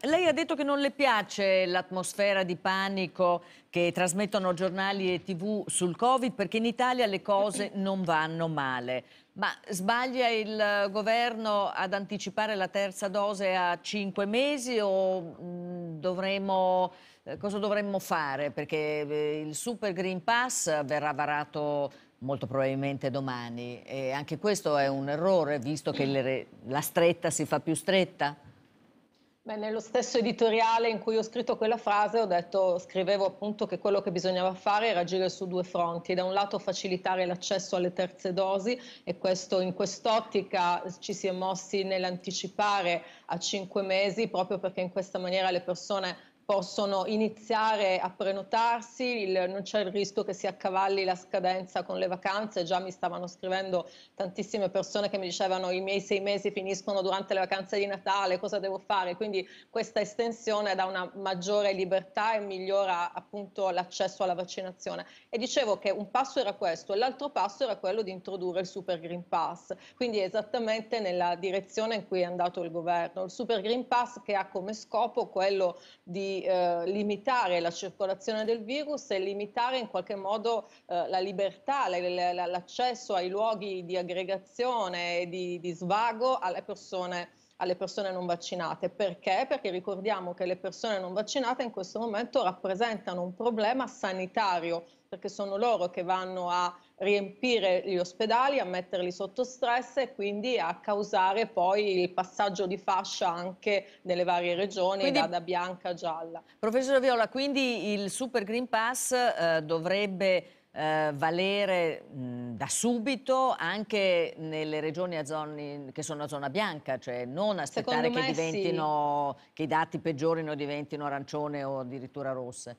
Lei ha detto che non le piace l'atmosfera di panico che trasmettono giornali e tv sul Covid perché in Italia le cose non vanno male. Ma sbaglia il governo ad anticipare la terza dose a cinque mesi o mm, dovremo, eh, cosa dovremmo fare? Perché eh, il Super Green Pass verrà varato molto probabilmente domani e anche questo è un errore visto che le, la stretta si fa più stretta? Beh, nello stesso editoriale in cui ho scritto quella frase ho detto, scrivevo appunto che quello che bisognava fare era agire su due fronti, da un lato facilitare l'accesso alle terze dosi e questo, in quest'ottica ci si è mossi nell'anticipare a cinque mesi proprio perché in questa maniera le persone possono iniziare a prenotarsi, il, non c'è il rischio che si accavalli la scadenza con le vacanze, già mi stavano scrivendo tantissime persone che mi dicevano i miei sei mesi finiscono durante le vacanze di Natale, cosa devo fare? Quindi questa estensione dà una maggiore libertà e migliora appunto l'accesso alla vaccinazione. E dicevo che un passo era questo l'altro passo era quello di introdurre il Super Green Pass, quindi esattamente nella direzione in cui è andato il governo. Il Super Green Pass che ha come scopo quello di eh, limitare la circolazione del virus e limitare in qualche modo eh, la libertà, l'accesso ai luoghi di aggregazione e di, di svago alle persone alle persone non vaccinate. Perché? Perché ricordiamo che le persone non vaccinate in questo momento rappresentano un problema sanitario, perché sono loro che vanno a riempire gli ospedali, a metterli sotto stress e quindi a causare poi il passaggio di fascia anche nelle varie regioni, quindi, da, da bianca a gialla. Professore Viola, quindi il Super Green Pass eh, dovrebbe eh, valere mh, da subito anche nelle regioni a zone, che sono a zona bianca, cioè non aspettare che, sì. che i dati peggiorino e diventino arancione o addirittura rosse?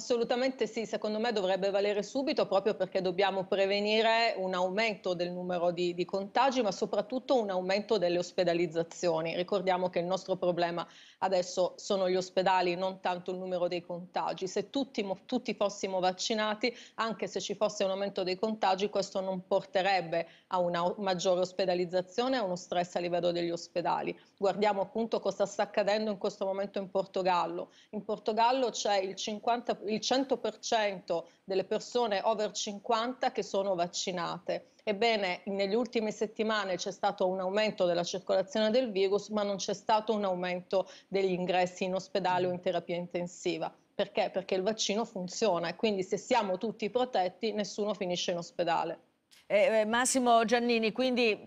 Assolutamente sì, secondo me dovrebbe valere subito proprio perché dobbiamo prevenire un aumento del numero di, di, contagi ma soprattutto un aumento delle ospedalizzazioni. Ricordiamo che il nostro problema adesso sono gli ospedali, non tanto il numero dei contagi. Se tutti, tutti fossimo vaccinati, anche se ci fosse un aumento dei contagi, questo non porterebbe a una maggiore ospedalizzazione e a uno stress a livello degli ospedali. Guardiamo appunto cosa sta accadendo in questo momento in Portogallo. In Portogallo c'è il 50% il 100% delle persone over 50 che sono vaccinate. Ebbene, negli ultimi settimane c'è stato un aumento della circolazione del virus, ma non c'è stato un aumento degli ingressi in ospedale o in terapia intensiva. Perché? Perché il vaccino funziona e quindi se siamo tutti protetti nessuno finisce in ospedale. Eh, eh Massimo Giannini, quindi